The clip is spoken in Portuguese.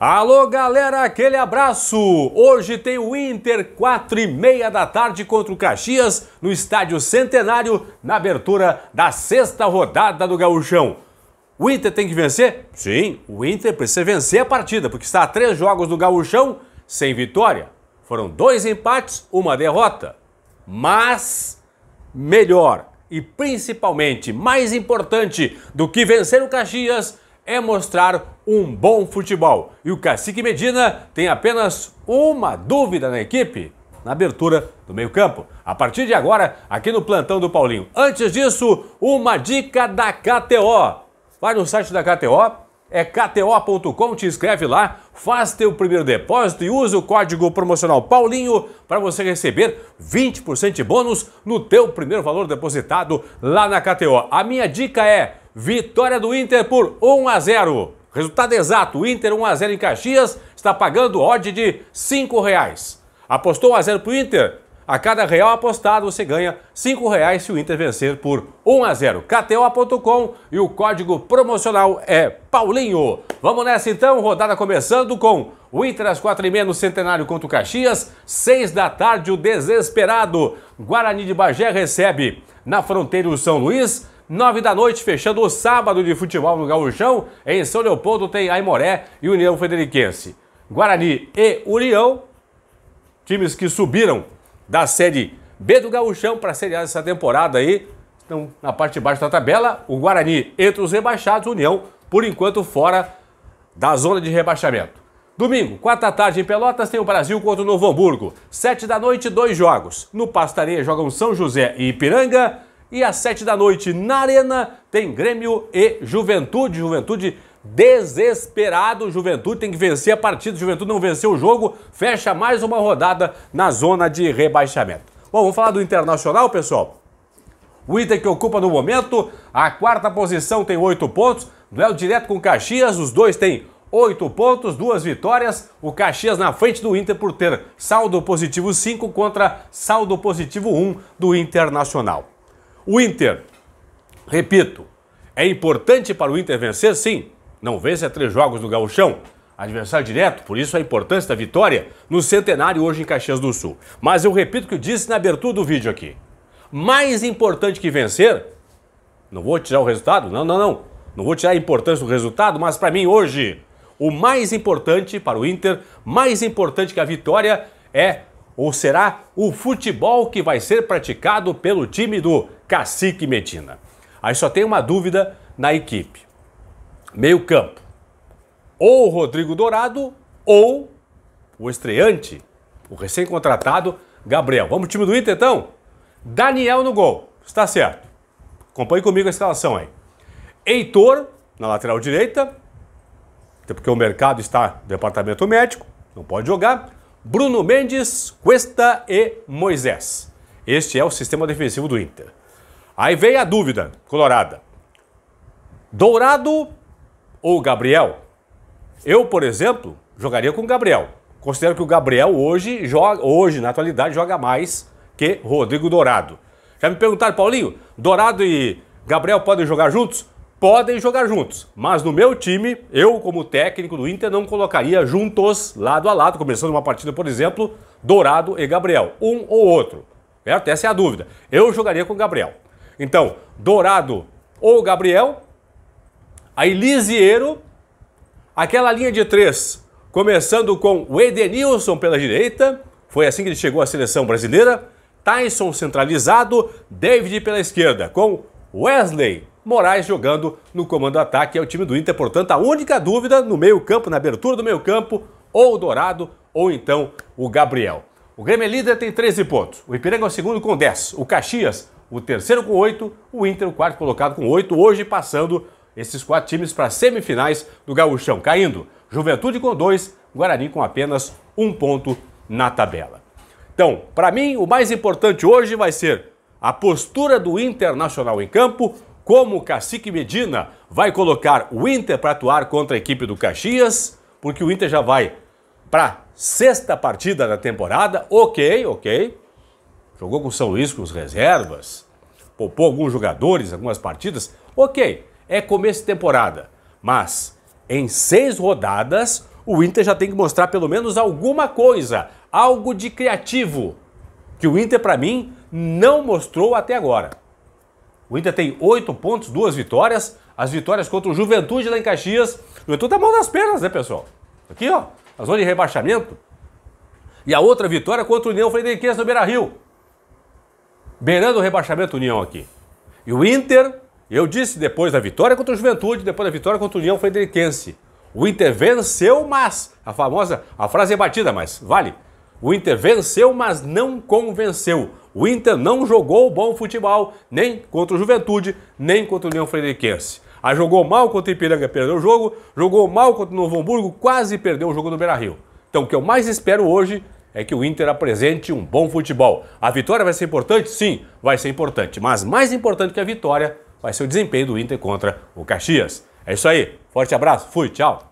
Alô galera, aquele abraço! Hoje tem o Inter, 4 e meia da tarde contra o Caxias, no estádio Centenário, na abertura da sexta rodada do Gaúchão. O Inter tem que vencer? Sim, o Inter precisa vencer a partida, porque está a três jogos do Gaúchão sem vitória. Foram dois empates, uma derrota. Mas melhor e principalmente mais importante do que vencer o Caxias é mostrar um bom futebol. E o Cacique Medina tem apenas uma dúvida na equipe na abertura do meio-campo. A partir de agora, aqui no plantão do Paulinho. Antes disso, uma dica da KTO. Vai no site da KTO, é kto.com, te inscreve lá, faz teu primeiro depósito e usa o código promocional Paulinho para você receber 20% de bônus no teu primeiro valor depositado lá na KTO. A minha dica é Vitória do Inter por 1 a 0. Resultado exato, Inter 1 a 0 em Caxias, está pagando odd de R$ 5,00. Apostou 1 a 0 para o Inter? A cada real apostado você ganha R$ 5,00 se o Inter vencer por 1 a 0. KTO.com e o código promocional é Paulinho. Vamos nessa então, rodada começando com o Inter às 4h30 no Centenário contra o Caxias, 6 da tarde o Desesperado. Guarani de Bagé recebe na fronteira o São Luís, 9 da noite, fechando o sábado de futebol no Gaúchão, em São Leopoldo tem Aimoré e União Federiquense. Guarani e União, times que subiram da Série B do Gaúchão para a Série A essa temporada aí, estão na parte de baixo da tabela. O Guarani entre os rebaixados, União, por enquanto, fora da zona de rebaixamento. Domingo, 4 da tarde em Pelotas, tem o Brasil contra o Novo Hamburgo. 7 da noite, dois jogos. No Pastareia jogam São José e Ipiranga. E às 7 da noite, na Arena, tem Grêmio e Juventude. Juventude desesperado. Juventude tem que vencer a partida. Juventude não venceu o jogo. Fecha mais uma rodada na zona de rebaixamento. Bom, vamos falar do Internacional, pessoal. O Inter que ocupa no momento a quarta posição tem oito pontos. Duelo direto com o Caxias, os dois têm oito pontos, duas vitórias. O Caxias na frente do Inter por ter saldo positivo 5 contra saldo positivo 1 do Internacional. O Inter, repito, é importante para o Inter vencer, sim. Não vence três jogos no gauchão. Adversário direto, por isso a importância da vitória no centenário hoje em Caxias do Sul. Mas eu repito o que eu disse na abertura do vídeo aqui. Mais importante que vencer, não vou tirar o resultado, não, não, não. Não vou tirar a importância do resultado, mas para mim hoje, o mais importante para o Inter, mais importante que a vitória é ou será o futebol que vai ser praticado pelo time do Cacique Medina. Aí só tem uma dúvida na equipe. Meio campo. Ou o Rodrigo Dourado ou o estreante, o recém-contratado Gabriel. Vamos time do Inter então? Daniel no gol. Está certo. Acompanhe comigo a escalação aí. Heitor na lateral direita, até porque o mercado está no departamento médico, não pode jogar. Bruno Mendes, Cuesta e Moisés. Este é o sistema defensivo do Inter. Aí veio a dúvida colorada. Dourado ou Gabriel? Eu, por exemplo, jogaria com o Gabriel. Considero que o Gabriel hoje, joga, hoje na atualidade, joga mais que Rodrigo Dourado. Já me perguntaram, Paulinho, Dourado e Gabriel podem jogar juntos? Podem jogar juntos, mas no meu time, eu como técnico do Inter não colocaria juntos, lado a lado, começando uma partida, por exemplo, Dourado e Gabriel, um ou outro. Certo? Essa é a dúvida. Eu jogaria com o Gabriel. Então, Dourado ou Gabriel, aí Lisieiro, aquela linha de três, começando com o Edenilson pela direita, foi assim que ele chegou à seleção brasileira, Tyson centralizado, David pela esquerda, com Wesley Moraes jogando no comando ataque é o time do Inter, portanto, a única dúvida no meio-campo, na abertura do meio-campo, ou o Dourado ou então o Gabriel. O Grêmio é líder tem 13 pontos, o Ipiranga é o segundo com 10, o Caxias o terceiro com oito, o Inter, o quarto colocado com oito, hoje passando esses quatro times para semifinais do Gaúchão, caindo Juventude com dois, Guarani com apenas um ponto na tabela. Então, para mim, o mais importante hoje vai ser a postura do Internacional em campo, como o Cacique Medina vai colocar o Inter para atuar contra a equipe do Caxias, porque o Inter já vai para sexta partida da temporada, ok, ok, jogou com o São Luís com os reservas, poupou alguns jogadores, algumas partidas. Ok, é começo de temporada. Mas em seis rodadas, o Inter já tem que mostrar pelo menos alguma coisa, algo de criativo, que o Inter, para mim, não mostrou até agora. O Inter tem oito pontos, duas vitórias, as vitórias contra o Juventude lá em Caxias. Juventude tá mão das pernas, né, pessoal? Aqui, ó, a zona de rebaixamento. E a outra vitória contra o União Frederiquense no Beira-Rio beirando o rebaixamento União aqui. E o Inter, eu disse depois da vitória contra o Juventude, depois da vitória contra o União Frederiquense. O Inter venceu, mas a famosa, a frase é batida, mas vale. O Inter venceu, mas não convenceu. O Inter não jogou bom futebol, nem contra o Juventude, nem contra o União Frederiquense. Ah, jogou mal contra o Ipiranga, perdeu o jogo. Jogou mal contra o Novo Hamburgo, quase perdeu o jogo do Beira-Rio. Então, o que eu mais espero hoje é que o Inter apresente um bom futebol. A vitória vai ser importante? Sim, vai ser importante. Mas mais importante que a vitória vai ser o desempenho do Inter contra o Caxias. É isso aí. Forte abraço. Fui. Tchau.